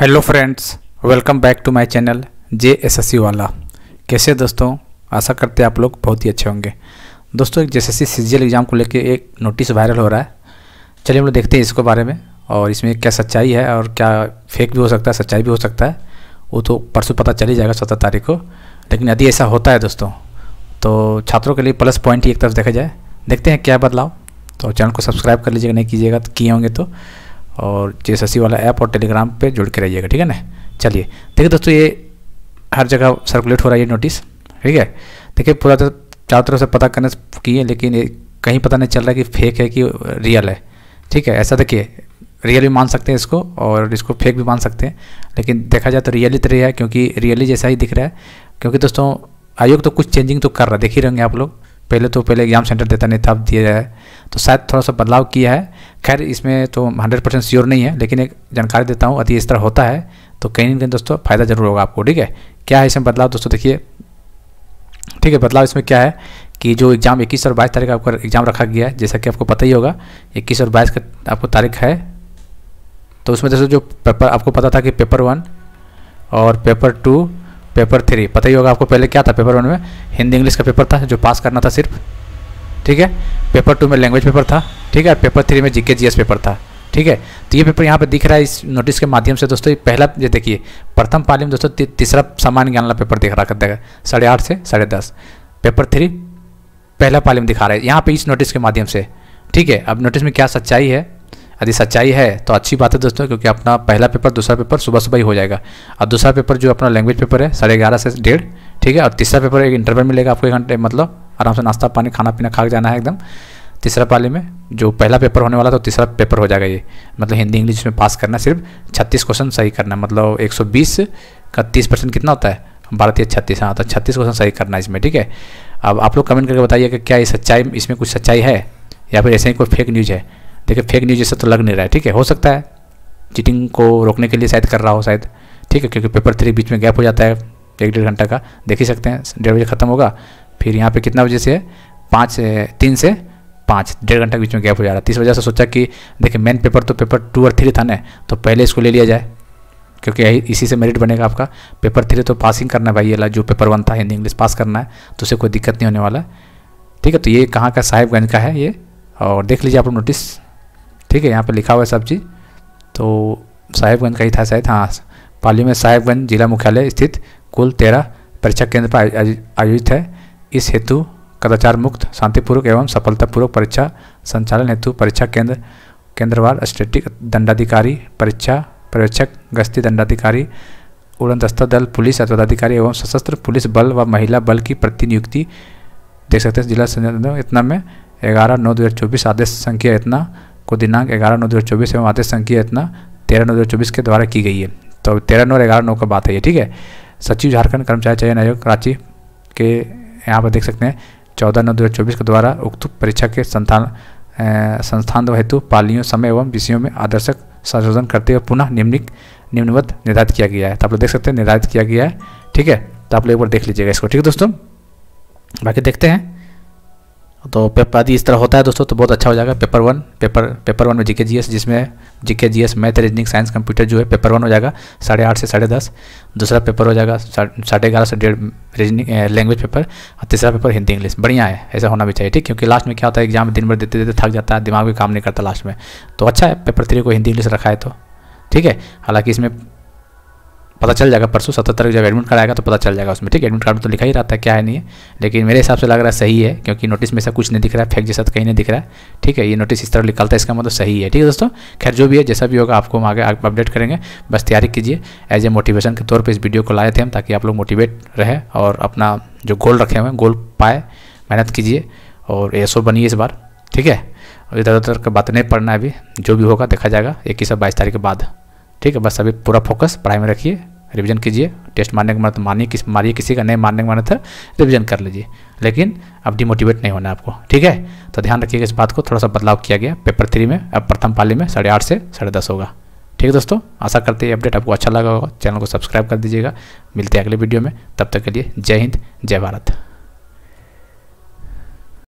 hello friends welcome back to my channel J S S C वाला कैसे दोस्तों आशा करते हैं आप लोग बहुत ही अच्छे होंगे दोस्तों एक J S S C exam को लेकर एक नोटिस वायरल हो रहा है चलिए हम लोग देखते हैं इसको बारे में और इसमें क्या सच्चाई है और क्या फेक भी हो सकता है सच्चाई भी हो सकता है वो तो परसों पता चल ही जाएगा सत्रह तारीख को लेकिन यदि ऐसा होता है दोस्तों तो छात्रों के लिए प्लस पॉइंट ही एक तरफ देखा जाए देखते हैं क्या बदलाव तो चैनल को सब्सक्राइब कर लीजिएगा नहीं कीजिएगा तो किए होंगे तो और जे वाला ऐप और टेलीग्राम पे जुड़ के रहिएगा ठीक है ना चलिए देखिए दोस्तों ये हर जगह सर्कुलेट हो रहा है ये नोटिस ठीक है देखिए पूरा तो चारों तरफ से पता करने किए लेकिन ये कहीं पता नहीं चल रहा कि फेक है कि रियल है ठीक है ऐसा देखिए रियल भी मान सकते हैं इसको और इसको फेक भी मान सकते हैं लेकिन देखा जाए तो रियली तो तो है क्योंकि रियली जैसा ही दिख रहा है क्योंकि दोस्तों आयोग तो कुछ चेंजिंग तो कर रहा है देख ही रहेंगे आप लोग पहले तो पहले एग्जाम सेंटर देता नहीं था अब दिया जाए तो शायद थोड़ा सा बदलाव किया है खैर इसमें तो हंड्रेड परसेंट श्योर नहीं है लेकिन एक जानकारी देता हूँ यदि इस तरह होता है तो कहीं ना कहीं दोस्तों फ़ायदा ज़रूर होगा आपको ठीक है क्या है इसमें बदलाव दोस्तों देखिए ठीक है बदलाव इसमें क्या है कि जो एग्ज़ाम 21 और 22 तारीख का आपका एग्ज़ाम रखा गया है जैसा कि आपको पता ही होगा 21 और 22 का आपको तारीख है तो उसमें दोस्तों जो पेपर आपको पता था कि पेपर वन और पेपर टू पेपर थ्री पता ही होगा आपको पहले क्या था पेपर वन में हिंदी इंग्लिश का पेपर था जो पास करना था सिर्फ ठीक है पेपर टू में लैंग्वेज पेपर था ठीक है पेपर थ्री में जीके जीएस पेपर था ठीक है तो ये पेपर यहाँ पे दिख रहा है इस नोटिस के माध्यम से दोस्तों ये पहला ये देखिए प्रथम पाली में दोस्तों ती, तीसरा सामान्य ज्ञान वाला पेपर दिख रहा है साढ़े आठ से साढ़े दस पेपर थ्री पहला पाली में दिखा रहा है यहाँ पे इस नोटिस के माध्यम से ठीक है अब नोटिस में क्या सच्चाई है यदि सच्चाई है तो अच्छी बात है दोस्तों क्योंकि अपना पहला पेपर दूसरा पेपर सुबह सुबह ही हो जाएगा और दूसरा पेपर जो अपना लैंग्वेज पेपर है साढ़े ग्यारह से डेढ़ ठीक है और तीसरा पेपर एक इंटरवल मिलेगा आपको एक घंटे मतलब आराम से नाश्ता पानी खाना पीना खा के जाना है एकदम तीसरा पाली में जो पहला पेपर होने वाला था तो तीसरा पेपर हो जाएगा ये मतलब हिंदी इंग्लिश में पास करना सिर्फ छत्तीस क्वेश्चन सही करना मतलब एक सौ बीस का तीस परसेंट कितना होता है भारतीय छत्तीस हाँ तो छत्तीस क्वेश्चन सही करना है इसमें ठीक है अब आप लोग कमेंट करके बताइए कि क्या ये सच्चाई इसमें कुछ सच्चाई है या फिर ऐसे ही कोई फेक न्यूज़ है देखिए फेक न्यूज़ जैसा तो लग नहीं रहा है ठीक है हो सकता है चीटिंग को रोकने के लिए शायद कर रहा हो शायद ठीक है क्योंकि पेपर थ्री बीच में गैप हो जाता है एक डेढ़ घंटा का देख ही सकते हैं डेढ़ बजे ख़त्म होगा फिर यहाँ पे कितना बजे से है पाँच तीन से पाँच डेढ़ घंटे के बीच में गैप हो जा रहा है इस वजह से सोचा कि देखिए मेन पेपर तो पेपर टू और थ्री था ना तो पहले इसको ले लिया जाए क्योंकि यही इसी से मेरिट बनेगा आपका पेपर थ्री तो पासिंग करना है भाई ये जो पेपर वन था हिंदी इंग्लिश पास करना है तो उसे कोई दिक्कत नहीं होने वाला ठीक है तो ये कहाँ का साहिबगंज का है ये और देख लीजिए आप लोग नोटिस ठीक है यहाँ पर लिखा हुआ है सब चीज़ तो साहिबगंज का ही था शायद हाँ पाली में साहिबगंज जिला मुख्यालय स्थित कुल तेरह परीक्षा केंद्र पर आयोजित है इस हेतु कदाचार मुक्त शांतिपूर्वक एवं सफलतापूर्वक परीक्षा संचालन हेतु परीक्षा केंद्र केंद्रवार स्टेटिक दंडाधिकारी परीक्षा पर्यवेक्षक गश्ती दंडाधिकारी उड़नदस्ता दल पुलिस अधिकारी एवं सशस्त्र पुलिस बल व महिला बल की प्रतिनियुक्ति देख सकते हैं जिला संचालन इतना में ग्यारह नौ दो हज़ार चौबीस आदेश संख्या इतना को दिनांक ग्यारह नौ दो हज़ार चौबीस एवं आदेश संख्या इतना तेरह नौ दो हज़ार चौबीस के द्वारा की गई है तो तेरह नौ और ग्यारह नौ का बात है ये ठीक है सचिव झारखंड कर्मचारी चयन आयोग रांची के यहाँ पर देख सकते हैं चौदह नौ दो हजार चौबीस के द्वारा उक्त परीक्षा के संस्थान संस्थान हेतु पालियों समय एवं विषयों में आदर्शक संशोधन करते हुए पुनः निम्निक निम्नवत निर्धारित किया गया है तो आप लोग देख सकते हैं निर्धारित किया गया है ठीक है तो आप लोग एक बार देख लीजिएगा इसको ठीक है दोस्तों बाकी देखते हैं तो पेपर यदि इस तरह होता है दोस्तों तो बहुत अच्छा हो जाएगा paper one paper paper one में जीके जीएस जिसमें GK GS math reasoning science computer जो है पेपर वन हो जाएगा साढ़े आठ से साढ़े दस दूसरा पेपर हो जाएगा साढ़े ग्यारह से डेढ़ रीजनिंग लैंग्वेज पेपर और तीसरा पेपर हिंदी इंग्लिश बढ़िया है ऐसा होना भी चाहिए ठीक क्योंकि लास्ट में क्या होता है एग्जाम दिन भर देते देते थक जाता है दिमाग भी काम नहीं करता लास्ट में तो अच्छा है पेपर थ्री को हिंदी इंग्लिश रखा है तो ठीक है हालाँकि इसमें पता चल जाएगा परसों सतहत्तर का जब एडमिट कार्ड आएगा तो पता चल जाएगा उसमें ठीक है एडमिट कार्ड में तो लिखा ही रहता है क्या है नहीं है लेकिन मेरे हिसाब से लग रहा है सही है क्योंकि नोटिस में ऐसा कुछ नहीं दिख रहा है फैक्ट जैसा तो कहीं नहीं दिख रहा है ठीक है ये नोटिस इस तरह निकलता है इसका मतलब सही है ठीक है दोस्तों खैर जो भी है जैसा भी होगा आपको हम आगे अपडेट करेंगे बस तैयारी कीजिए एज ए मोटिवेशन के तौर पर इस वीडियो को लाए थे हम ताकि आप लोग मोटिवेट रहे और अपना जो गोल रखे हुए हैं गोल पाए मेहनत कीजिए और एसओ बनिए इस बार ठीक है इधर उधर का बात नहीं पढ़ना अभी जो भी होगा देखा जाएगा इक्कीस और बाईस तारीख के बाद ठीक है बस अभी पूरा फोकस पढ़ाई में रखिए रिवीजन कीजिए टेस्ट मारने का मतलब मानिए किस मारिए किसी का नहीं मारने का मतलब रिवीजन कर लीजिए लेकिन अब डिमोटिवेट नहीं होना आपको ठीक है तो ध्यान रखिएगा इस बात को थोड़ा सा बदलाव किया गया पेपर थ्री में अब प्रथम पाली में साढ़े आठ से साढ़े दस होगा ठीक है दोस्तों आशा करते हैं अपडेट आपको अच्छा लगा होगा चैनल को सब्सक्राइब कर दीजिएगा मिलते हैं अगले वीडियो में तब तक के लिए जय हिंद जय भारत